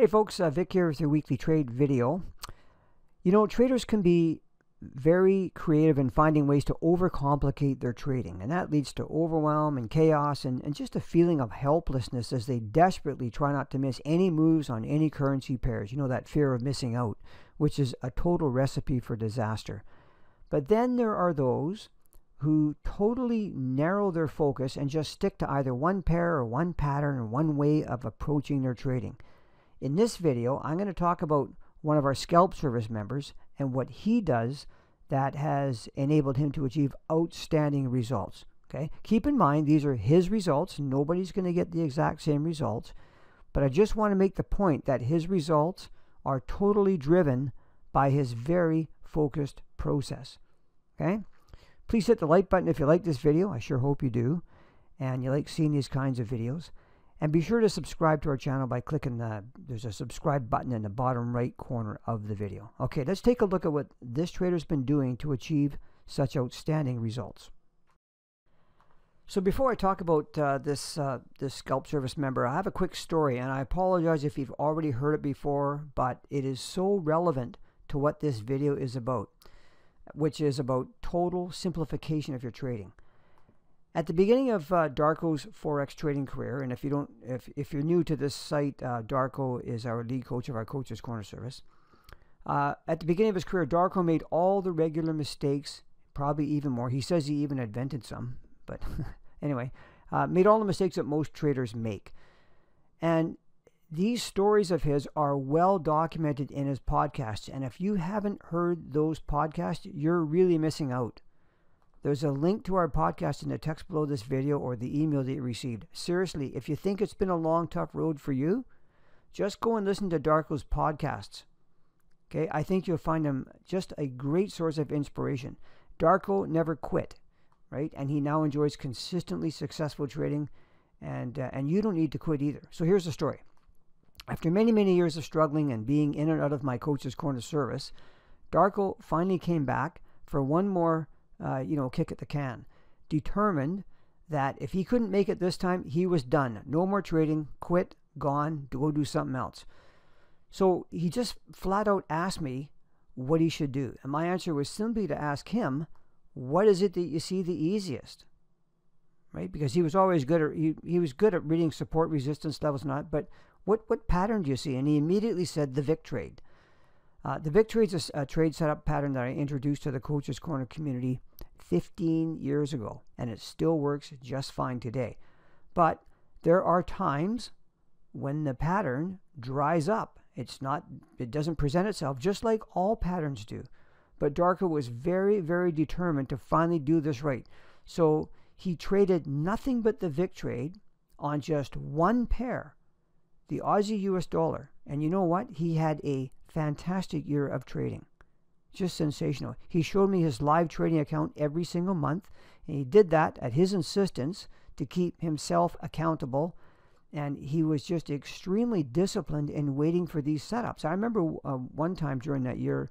Hey folks, uh, Vic here with your weekly trade video. You know, traders can be very creative in finding ways to overcomplicate their trading, and that leads to overwhelm and chaos and, and just a feeling of helplessness as they desperately try not to miss any moves on any currency pairs. You know, that fear of missing out, which is a total recipe for disaster. But then there are those who totally narrow their focus and just stick to either one pair or one pattern or one way of approaching their trading. In this video, I'm going to talk about one of our scalp service members and what he does that has enabled him to achieve outstanding results. Okay, keep in mind these are his results. Nobody's going to get the exact same results, but I just want to make the point that his results are totally driven by his very focused process. Okay, please hit the like button if you like this video. I sure hope you do, and you like seeing these kinds of videos. And be sure to subscribe to our channel by clicking the, there's a subscribe button in the bottom right corner of the video. Okay, let's take a look at what this trader's been doing to achieve such outstanding results. So before I talk about uh, this uh, this scalp service member, I have a quick story, and I apologize if you've already heard it before, but it is so relevant to what this video is about, which is about total simplification of your trading. At the beginning of uh, Darko's forex trading career, and if you don't, if, if you're new to this site, uh, Darko is our lead coach of our Coaches Corner service. Uh, at the beginning of his career, Darko made all the regular mistakes, probably even more. He says he even invented some, but anyway, uh, made all the mistakes that most traders make. And these stories of his are well documented in his podcasts. And if you haven't heard those podcasts, you're really missing out. There's a link to our podcast in the text below this video or the email that you received. Seriously, if you think it's been a long, tough road for you, just go and listen to Darko's podcasts. Okay, I think you'll find him just a great source of inspiration. Darko never quit, right? And he now enjoys consistently successful trading, and uh, and you don't need to quit either. So here's the story. After many many years of struggling and being in and out of my coach's corner service, Darko finally came back for one more uh, you know, kick at the can, determined that if he couldn't make it this time, he was done. No more trading, quit, gone, go do something else. So he just flat out asked me what he should do. And my answer was simply to ask him, what is it that you see the easiest? Right? Because he was always good at he, he was good at reading support resistance levels not, but what what pattern do you see? And he immediately said the Vic trade. Uh, the Victory trade is a, a trade setup pattern that I introduced to the Coaches Corner community 15 years ago, and it still works just fine today. But there are times when the pattern dries up. It's not, it doesn't present itself, just like all patterns do. But Darko was very, very determined to finally do this right. So he traded nothing but the Vic trade on just one pair, the Aussie US dollar. And you know what? He had a fantastic year of trading. Just sensational. He showed me his live trading account every single month, and he did that at his insistence to keep himself accountable. And he was just extremely disciplined in waiting for these setups. I remember uh, one time during that year,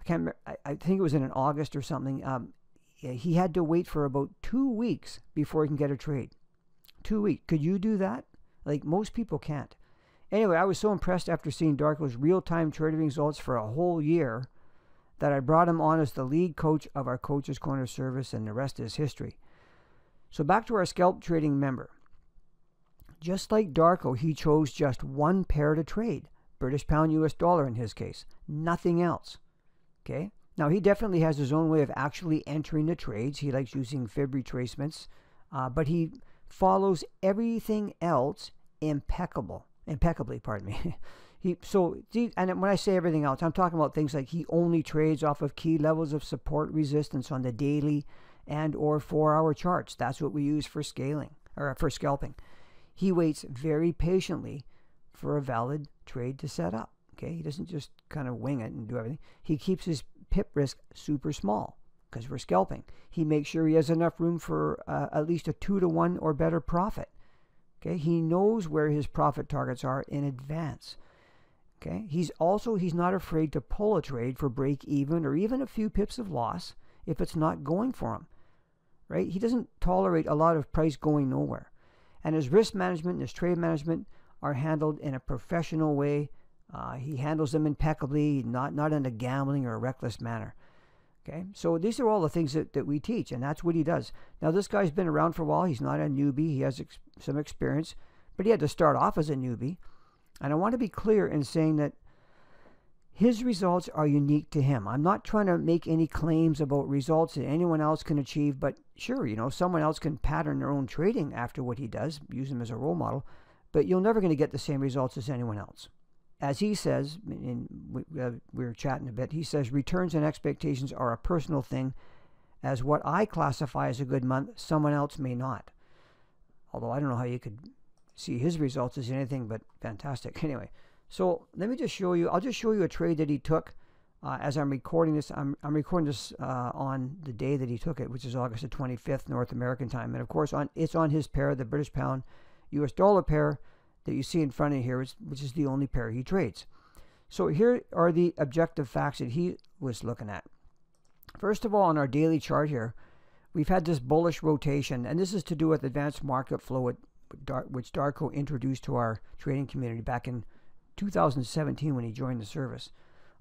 I can't remember, I, I think it was in an August or something. Um, he had to wait for about two weeks before he can get a trade. Two weeks. Could you do that? Like most people can't. Anyway, I was so impressed after seeing Darko's real time trading results for a whole year that I brought him on as the lead coach of our Coaches Corner service, and the rest is history. So back to our scalp trading member. Just like Darko, he chose just one pair to trade British pound, US dollar in his case, nothing else. Okay? Now, he definitely has his own way of actually entering the trades. He likes using fib retracements, uh, but he follows everything else impeccable impeccably, pardon me. he so and when I say everything else, I'm talking about things like he only trades off of key levels of support resistance on the daily and or 4-hour charts. That's what we use for scaling or for scalping. He waits very patiently for a valid trade to set up. Okay, he doesn't just kind of wing it and do everything. He keeps his pip risk super small because we're scalping. He makes sure he has enough room for uh, at least a two to one or better profit. Okay, he knows where his profit targets are in advance. Okay, he's also he's not afraid to pull a trade for break even or even a few pips of loss if it's not going for him. Right? He doesn't tolerate a lot of price going nowhere. And his risk management and his trade management are handled in a professional way. Uh, he handles them impeccably, not not in a gambling or a reckless manner. Okay, so these are all the things that, that we teach, and that's what he does. Now, this guy's been around for a while. He's not a newbie. He has ex some experience, but he had to start off as a newbie. And I want to be clear in saying that his results are unique to him. I'm not trying to make any claims about results that anyone else can achieve, but sure, you know, someone else can pattern their own trading after what he does, use him as a role model, but you're never going to get the same results as anyone else as he says, and uh, we were chatting a bit, he says returns and expectations are a personal thing, as what I classify as a good month, someone else may not. Although I don't know how you could see his results as anything but fantastic. Anyway, so let me just show you. I'll just show you a trade that he took uh, as I'm recording this. I'm, I'm recording this uh, on the day that he took it, which is August the 25th, North American time. And of course, on it's on his pair, the British pound, U.S. dollar pair that you see in front of here, which is the only pair he trades. So here are the objective facts that he was looking at. First of all, on our daily chart here, we've had this bullish rotation, and this is to do with advanced market flow, which Darko introduced to our trading community back in 2017 when he joined the service,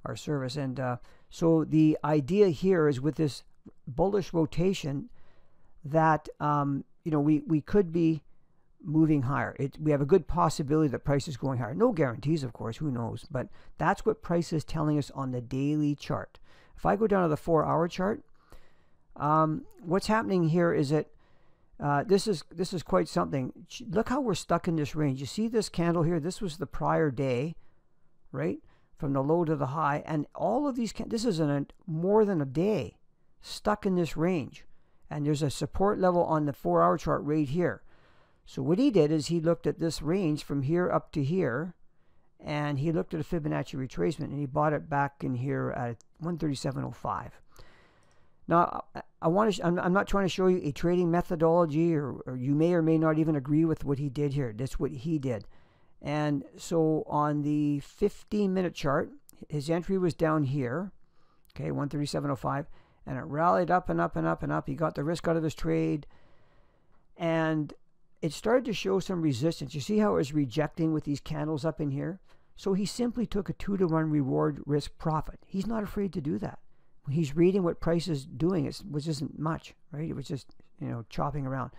our service. And uh, so the idea here is with this bullish rotation that um, you know we we could be moving higher. It, we have a good possibility that price is going higher. No guarantees, of course, who knows? But that's what price is telling us on the daily chart. If I go down to the four hour chart, um, what's happening here is that uh, this is this is quite something. Look how we're stuck in this range. You see this candle here? This was the prior day, right? From the low to the high, and all of these. This is an, more than a day stuck in this range, and there's a support level on the four-hour chart right here. So what he did is he looked at this range from here up to here, and he looked at a Fibonacci retracement, and he bought it back in here at 137.05. Now, I want to. I'm, I'm not trying to show you a trading methodology, or, or you may or may not even agree with what he did here. That's what he did. And so on the 15-minute chart, his entry was down here, okay, 137.05, and it rallied up and up and up and up. He got the risk out of his trade, and it started to show some resistance. You see how it was rejecting with these candles up in here? So he simply took a two to one reward risk profit. He's not afraid to do that. he's reading what price is doing, it was just much, right? It was just, you know, chopping around.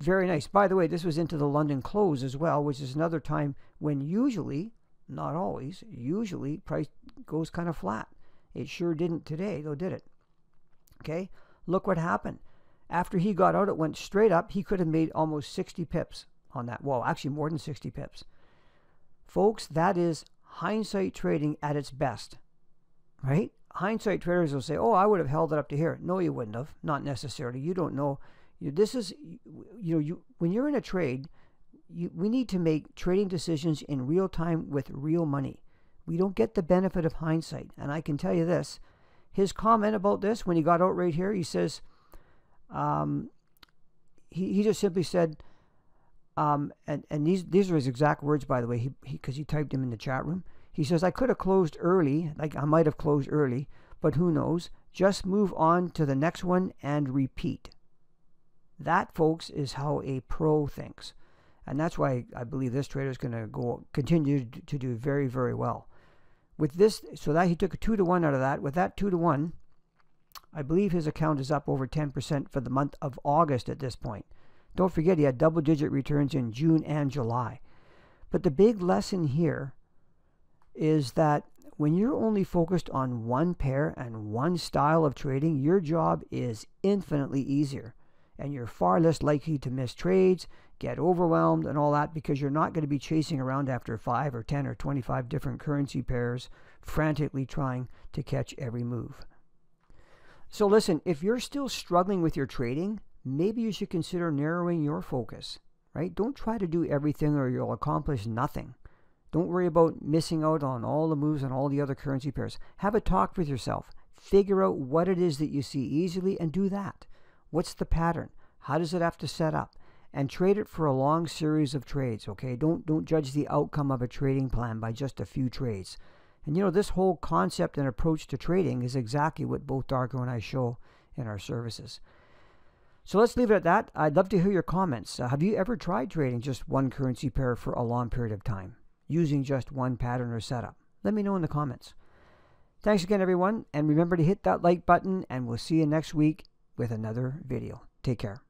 Very nice. By the way, this was into the London close as well, which is another time when usually, not always, usually price goes kind of flat. It sure didn't today, though, did it? Okay, look what happened. After he got out, it went straight up. He could have made almost 60 pips on that. Well, actually, more than 60 pips. Folks, that is hindsight trading at its best, right? Hindsight traders will say, oh, I would have held it up to here. No, you wouldn't have. Not necessarily. You don't know. You, this is, you know, you when you're in a trade, you, we need to make trading decisions in real time with real money. We don't get the benefit of hindsight. And I can tell you this his comment about this when he got out right here, he says, um, he, he just simply said, um, and, and these, these are his exact words, by the way, because he, he, he typed them in the chat room. He says, I could have closed early, like I might have closed early, but who knows? Just move on to the next one and repeat. That, folks, is how a pro thinks. And that's why I believe this trader is going to go continue to do very, very well. With this, so that he took a two to one out of that. With that two to one, I believe his account is up over 10% for the month of August at this point. Don't forget, he had double digit returns in June and July. But the big lesson here is that when you're only focused on one pair and one style of trading, your job is infinitely easier. And you're far less likely to miss trades, get overwhelmed, and all that because you're not going to be chasing around after 5 or 10 or 25 different currency pairs, frantically trying to catch every move. So listen, if you're still struggling with your trading, maybe you should consider narrowing your focus, right? Don't try to do everything or you'll accomplish nothing. Don't worry about missing out on all the moves on all the other currency pairs. Have a talk with yourself. Figure out what it is that you see easily and do that. What's the pattern? How does it have to set up? And trade it for a long series of trades, okay? Don't don't judge the outcome of a trading plan by just a few trades. And you know, this whole concept and approach to trading is exactly what both Darko and I show in our services. So let's leave it at that. I'd love to hear your comments. Uh, have you ever tried trading just one currency pair for a long period of time using just one pattern or setup? Let me know in the comments. Thanks again, everyone, and remember to hit that like button, and we'll see you next week with another video. Take care.